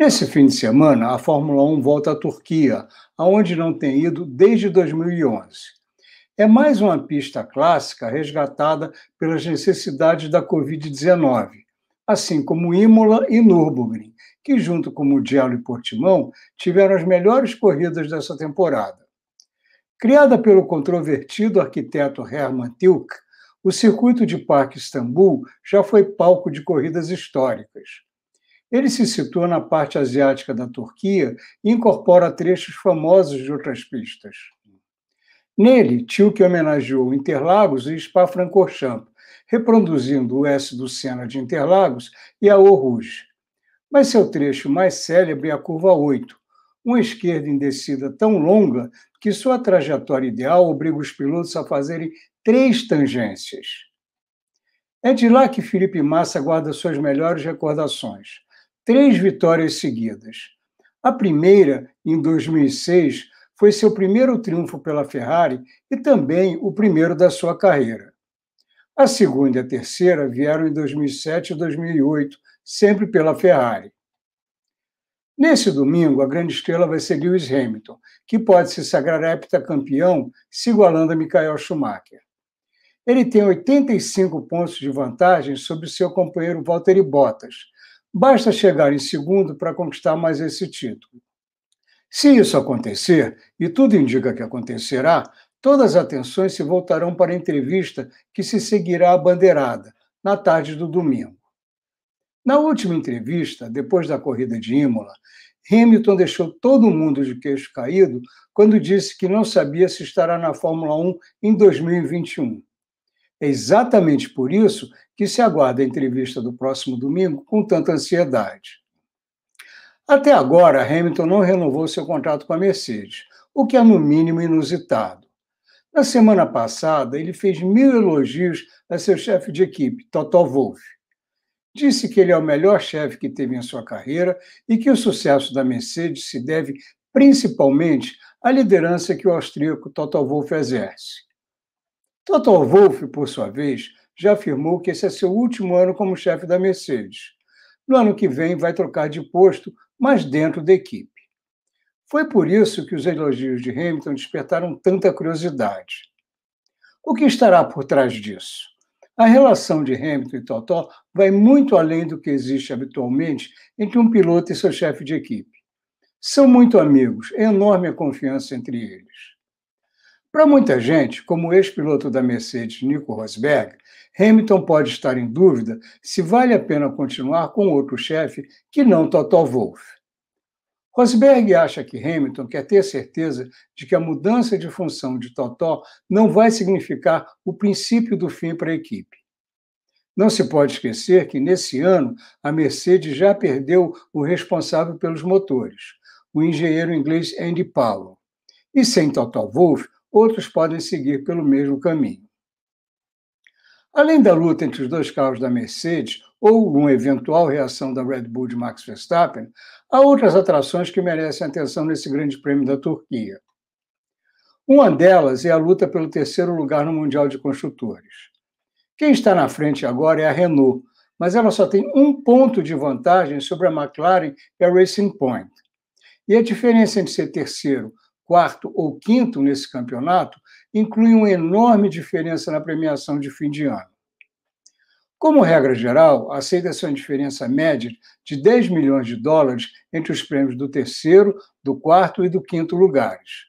Nesse fim de semana, a Fórmula 1 volta à Turquia, aonde não tem ido desde 2011. É mais uma pista clássica resgatada pelas necessidades da Covid-19, assim como Imola e Nürburgring, que, junto com Mugello e Portimão, tiveram as melhores corridas dessa temporada. Criada pelo controvertido arquiteto Hermann Tilke, o circuito de Parque Istambul já foi palco de corridas históricas. Ele se situa na parte asiática da Turquia e incorpora trechos famosos de outras pistas. Nele, Tio que homenageou Interlagos e Spa-Francorchamps, reproduzindo o S do Sena de Interlagos e a O Rouge. Mas seu trecho mais célebre é a curva 8, uma esquerda em descida tão longa que sua trajetória ideal obriga os pilotos a fazerem três tangências. É de lá que Felipe Massa guarda suas melhores recordações três vitórias seguidas. A primeira, em 2006, foi seu primeiro triunfo pela Ferrari e também o primeiro da sua carreira. A segunda e a terceira vieram em 2007 e 2008, sempre pela Ferrari. Nesse domingo, a grande estrela vai ser Lewis Hamilton, que pode se sagrar heptacampeão, se igualando a Michael Schumacher. Ele tem 85 pontos de vantagem sobre seu companheiro Valtteri Bottas, Basta chegar em segundo para conquistar mais esse título. Se isso acontecer, e tudo indica que acontecerá, todas as atenções se voltarão para a entrevista que se seguirá à bandeirada, na tarde do domingo. Na última entrevista, depois da corrida de Imola, Hamilton deixou todo mundo de queixo caído quando disse que não sabia se estará na Fórmula 1 em 2021. É exatamente por isso que se aguarda a entrevista do próximo domingo com tanta ansiedade. Até agora, Hamilton não renovou seu contrato com a Mercedes, o que é no mínimo inusitado. Na semana passada, ele fez mil elogios a seu chefe de equipe, Toto Wolff. Disse que ele é o melhor chefe que teve em sua carreira e que o sucesso da Mercedes se deve principalmente à liderança que o austríaco Toto Wolff exerce. Toto Wolff, por sua vez, já afirmou que esse é seu último ano como chefe da Mercedes. No ano que vem, vai trocar de posto, mas dentro da equipe. Foi por isso que os elogios de Hamilton despertaram tanta curiosidade. O que estará por trás disso? A relação de Hamilton e Totó vai muito além do que existe habitualmente entre um piloto e seu chefe de equipe. São muito amigos, é enorme a confiança entre eles. Para muita gente, como o ex-piloto da Mercedes Nico Rosberg, Hamilton pode estar em dúvida se vale a pena continuar com outro chefe que não Toto Wolff. Rosberg acha que Hamilton quer ter certeza de que a mudança de função de Totó não vai significar o princípio do fim para a equipe. Não se pode esquecer que, nesse ano, a Mercedes já perdeu o responsável pelos motores, o engenheiro inglês Andy Powell. E sem Totó Wolff, outros podem seguir pelo mesmo caminho. Além da luta entre os dois carros da Mercedes ou uma eventual reação da Red Bull de Max Verstappen, há outras atrações que merecem atenção nesse Grande Prêmio da Turquia. Uma delas é a luta pelo terceiro lugar no Mundial de Construtores. Quem está na frente agora é a Renault, mas ela só tem um ponto de vantagem sobre a McLaren e a Racing Point. E a diferença entre ser terceiro quarto ou quinto nesse campeonato, inclui uma enorme diferença na premiação de fim de ano. Como regra geral, aceita-se uma diferença média de 10 milhões de dólares entre os prêmios do terceiro, do quarto e do quinto lugares.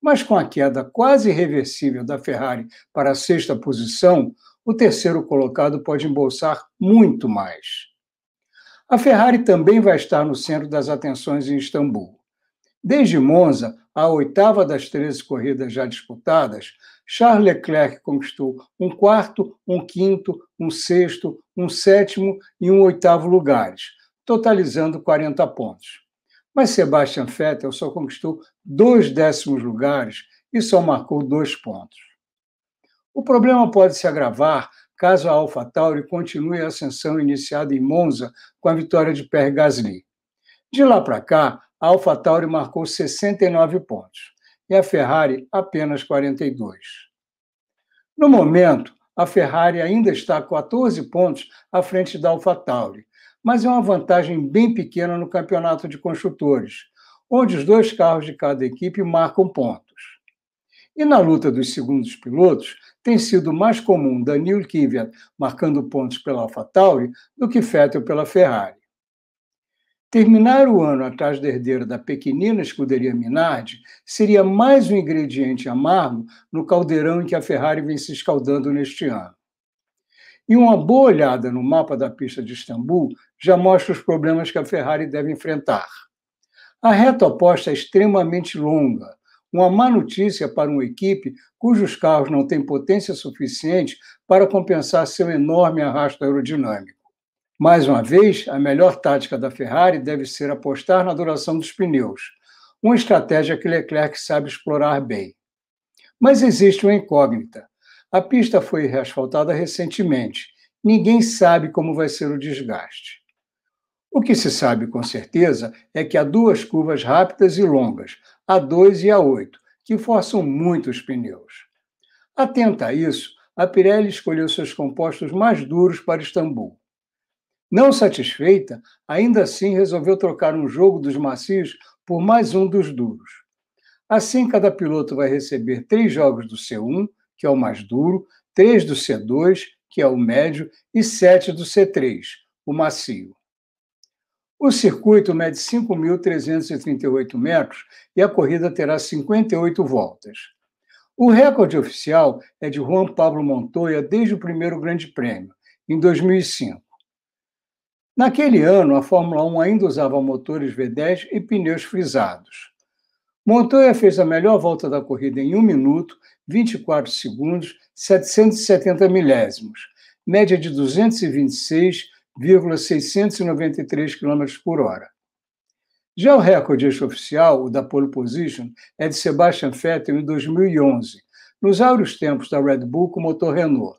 Mas com a queda quase irreversível da Ferrari para a sexta posição, o terceiro colocado pode embolsar muito mais. A Ferrari também vai estar no centro das atenções em Istambul. Desde Monza, a oitava das 13 corridas já disputadas, Charles Leclerc conquistou um quarto, um quinto, um sexto, um sétimo e um oitavo lugares, totalizando 40 pontos. Mas Sebastian Vettel só conquistou dois décimos lugares e só marcou dois pontos. O problema pode se agravar caso a AlphaTauri continue a ascensão iniciada em Monza com a vitória de Pierre Gasly. De lá para cá, a AlphaTauri marcou 69 pontos e a Ferrari apenas 42. No momento, a Ferrari ainda está 14 pontos à frente da AlphaTauri, mas é uma vantagem bem pequena no campeonato de construtores, onde os dois carros de cada equipe marcam pontos. E na luta dos segundos pilotos, tem sido mais comum Daniel Kvyat marcando pontos pela AlphaTauri do que Vettel pela Ferrari. Terminar o ano atrás da herdeira da pequenina escuderia Minardi seria mais um ingrediente amargo no caldeirão em que a Ferrari vem se escaldando neste ano. E uma boa olhada no mapa da pista de Istambul já mostra os problemas que a Ferrari deve enfrentar. A reta oposta é extremamente longa, uma má notícia para uma equipe cujos carros não têm potência suficiente para compensar seu enorme arrasto aerodinâmico. Mais uma vez, a melhor tática da Ferrari deve ser apostar na duração dos pneus, uma estratégia que Leclerc sabe explorar bem. Mas existe uma incógnita. A pista foi reasfaltada recentemente. Ninguém sabe como vai ser o desgaste. O que se sabe com certeza é que há duas curvas rápidas e longas, a 2 e a 8, que forçam muito os pneus. Atenta a isso, a Pirelli escolheu seus compostos mais duros para Istambul. Não satisfeita, ainda assim resolveu trocar um jogo dos macios por mais um dos duros. Assim, cada piloto vai receber três jogos do C1, que é o mais duro, três do C2, que é o médio, e sete do C3, o macio. O circuito mede 5.338 metros e a corrida terá 58 voltas. O recorde oficial é de Juan Pablo Montoya desde o primeiro Grande Prêmio, em 2005. Naquele ano, a Fórmula 1 ainda usava motores V10 e pneus frisados. Montoya fez a melhor volta da corrida em 1 minuto, 24 segundos, 770 milésimos, média de 226,693 km por hora. Já o recorde oficial, o da pole position, é de Sebastian Vettel em 2011, nos áureos tempos da Red Bull com motor Renault.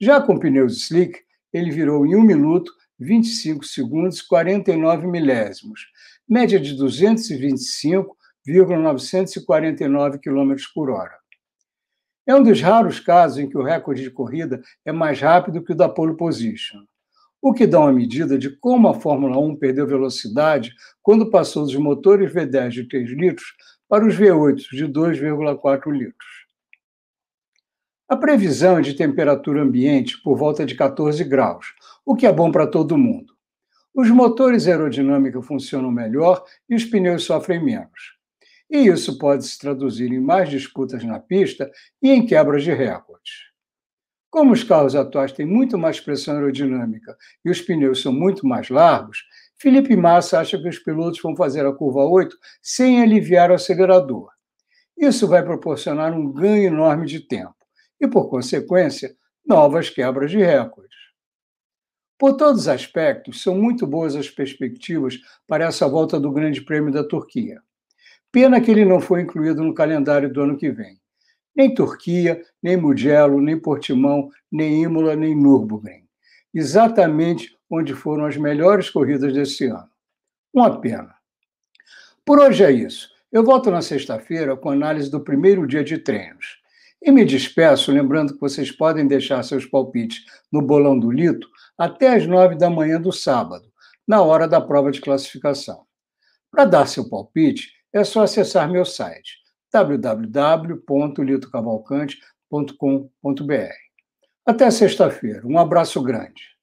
Já com pneus slick, ele virou em 1 minuto 25 segundos e 49 milésimos, média de 225,949 km por hora. É um dos raros casos em que o recorde de corrida é mais rápido que o da pole position, o que dá uma medida de como a Fórmula 1 perdeu velocidade quando passou dos motores V10 de 3 litros para os V8 de 2,4 litros. A previsão é de temperatura ambiente por volta de 14 graus, o que é bom para todo mundo. Os motores aerodinâmicos funcionam melhor e os pneus sofrem menos. E isso pode se traduzir em mais disputas na pista e em quebras de recordes. Como os carros atuais têm muito mais pressão aerodinâmica e os pneus são muito mais largos, Felipe Massa acha que os pilotos vão fazer a curva 8 sem aliviar o acelerador. Isso vai proporcionar um ganho enorme de tempo e, por consequência, novas quebras de recordes. Por todos os aspectos, são muito boas as perspectivas para essa volta do Grande Prêmio da Turquia. Pena que ele não foi incluído no calendário do ano que vem. Nem Turquia, nem Mugello, nem Portimão, nem Imola, nem Nürburgring. Exatamente onde foram as melhores corridas desse ano. Uma pena. Por hoje é isso. Eu volto na sexta-feira com análise do primeiro dia de treinos. E me despeço, lembrando que vocês podem deixar seus palpites no Bolão do Lito até às nove da manhã do sábado, na hora da prova de classificação. Para dar seu palpite, é só acessar meu site www.litocavalcante.com.br. Até sexta-feira. Um abraço grande.